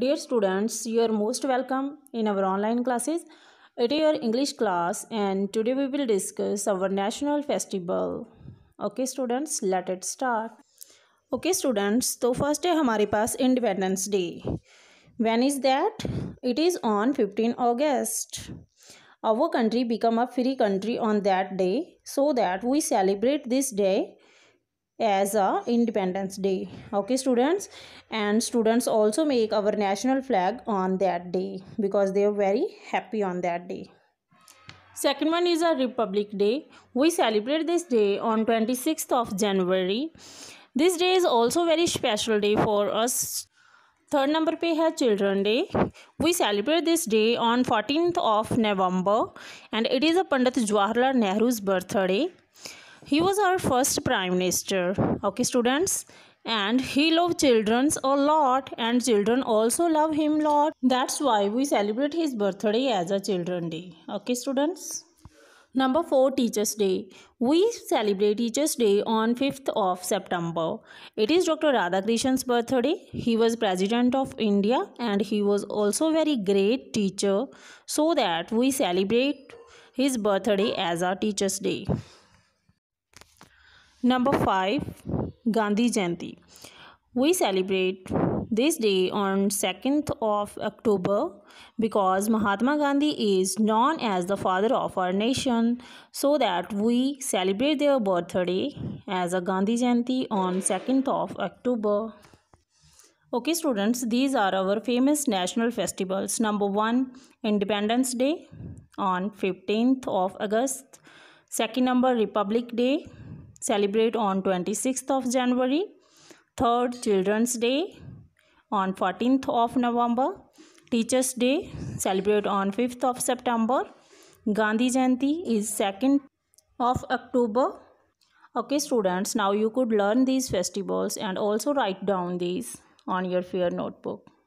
Dear students, you are most welcome in our online classes It is your English class and today we will discuss our national festival. Okay students, let it start. Okay students, so first day हमारे पास Independence Day. When is that? It is on 15 August. Our country become a free country on that day so that we celebrate this day as a independence day okay students and students also make our national flag on that day because they are very happy on that day second one is a republic day we celebrate this day on 26th of january this day is also very special day for us Third number P है Children Day. We celebrate this day on 14th of November, and it is a Pandit Jawaharlal Nehru's birthday he was our first prime minister okay students and he loved children a lot and children also love him a lot that's why we celebrate his birthday as a children day okay students Number 4 Teachers Day. We celebrate Teachers Day on 5th of September. It is Dr. radhakrishnan's birthday. He was President of India and he was also very great teacher so that we celebrate his birthday as our Teachers Day. Number 5 Gandhi Jayanti We celebrate this day on 2nd of October because Mahatma Gandhi is known as the father of our nation so that we celebrate their birthday as a Gandhi Jayanti on 2nd of October. Okay students, these are our famous national festivals. Number 1 Independence Day on 15th of August. Second number Republic Day celebrate on 26th of January, 3rd Children's Day on 14th of November, Teachers Day celebrate on 5th of September, Gandhi Jayanti is 2nd of October. Okay students, now you could learn these festivals and also write down these on your fair notebook.